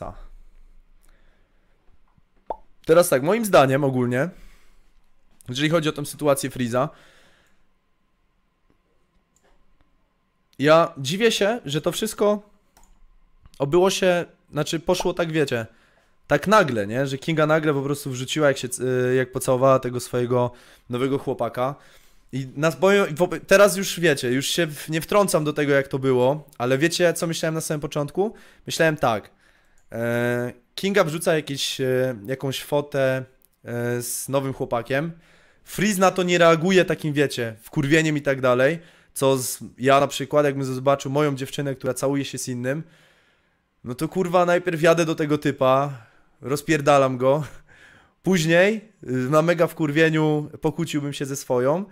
Ta. Teraz tak, moim zdaniem ogólnie, jeżeli chodzi o tę sytuację Freeza, ja dziwię się, że to wszystko obyło się, znaczy poszło tak, wiecie, tak nagle, nie? Że Kinga nagle po prostu wrzuciła, jak się, y, jak pocałowała tego swojego nowego chłopaka. I nas teraz już wiecie, już się nie wtrącam do tego, jak to było, ale wiecie, co myślałem na samym początku? Myślałem tak, E, Kinga wrzuca jakieś, e, jakąś fotę e, z nowym chłopakiem. Freeze na to nie reaguje takim, wiecie, wkurwieniem i tak dalej. Co z, ja na przykład, jakbym zobaczył moją dziewczynę, która całuje się z innym, no to kurwa, najpierw jadę do tego typa, rozpierdalam go. Później y, na mega wkurwieniu pokłóciłbym się ze swoją.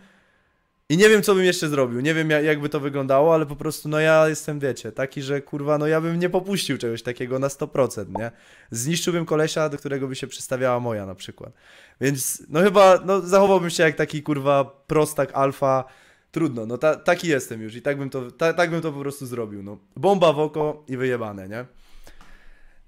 I nie wiem, co bym jeszcze zrobił, nie wiem, jakby to wyglądało, ale po prostu, no ja jestem, wiecie, taki, że kurwa, no ja bym nie popuścił czegoś takiego na 100%, nie? Zniszczyłbym kolesia, do którego by się przystawiała moja na przykład. Więc, no chyba, no zachowałbym się jak taki, kurwa, prostak alfa, trudno, no ta, taki jestem już i tak bym to, ta, tak bym to po prostu zrobił, no. Bomba w oko i wyjebane, nie?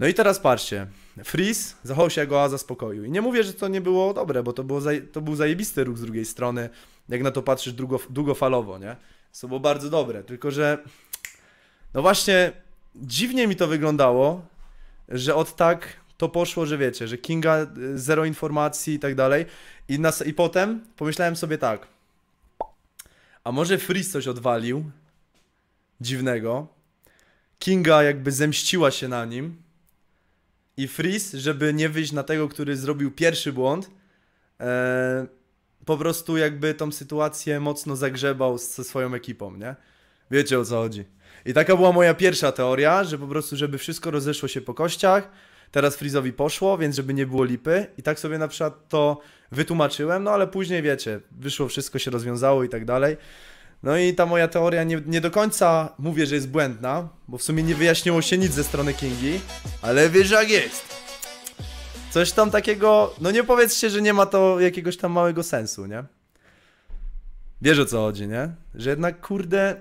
No i teraz patrzcie. Freeze zachował się jak oaza spokoju. I nie mówię, że to nie było dobre, bo to, było to był zajebisty ruch z drugiej strony, jak na to patrzysz długo, długofalowo, nie? To było bardzo dobre, tylko że no właśnie dziwnie mi to wyglądało, że od tak to poszło, że wiecie, że Kinga y, zero informacji i tak dalej. I, nas, I potem pomyślałem sobie tak, a może Freeze coś odwalił dziwnego, Kinga jakby zemściła się na nim, i Freeze, żeby nie wyjść na tego, który zrobił pierwszy błąd, e, po prostu jakby tą sytuację mocno zagrzebał ze swoją ekipą, nie? Wiecie o co chodzi. I taka była moja pierwsza teoria, że po prostu, żeby wszystko rozeszło się po kościach, teraz Frizowi poszło, więc żeby nie było lipy. I tak sobie na przykład to wytłumaczyłem, no ale później wiecie, wyszło wszystko, się rozwiązało i tak dalej. No i ta moja teoria nie, nie, do końca mówię, że jest błędna, bo w sumie nie wyjaśniło się nic ze strony Kingi, ale wiesz jak jest. Coś tam takiego, no nie powiedzcie, że nie ma to jakiegoś tam małego sensu, nie? Wiesz o co chodzi, nie? Że jednak, kurde,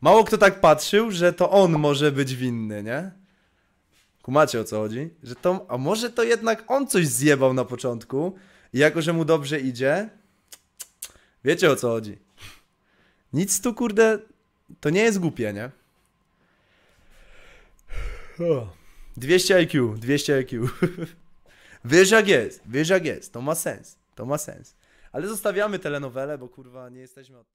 mało kto tak patrzył, że to on może być winny, nie? Kumacie o co chodzi? Że to, a może to jednak on coś zjebał na początku i jako, że mu dobrze idzie, wiecie o co chodzi. Nic tu, kurde, to nie jest głupie, nie? 200 IQ, 200 IQ. Wiesz jak jest, wiesz jak jest, to ma sens, to ma sens. Ale zostawiamy telenowele, bo kurwa nie jesteśmy od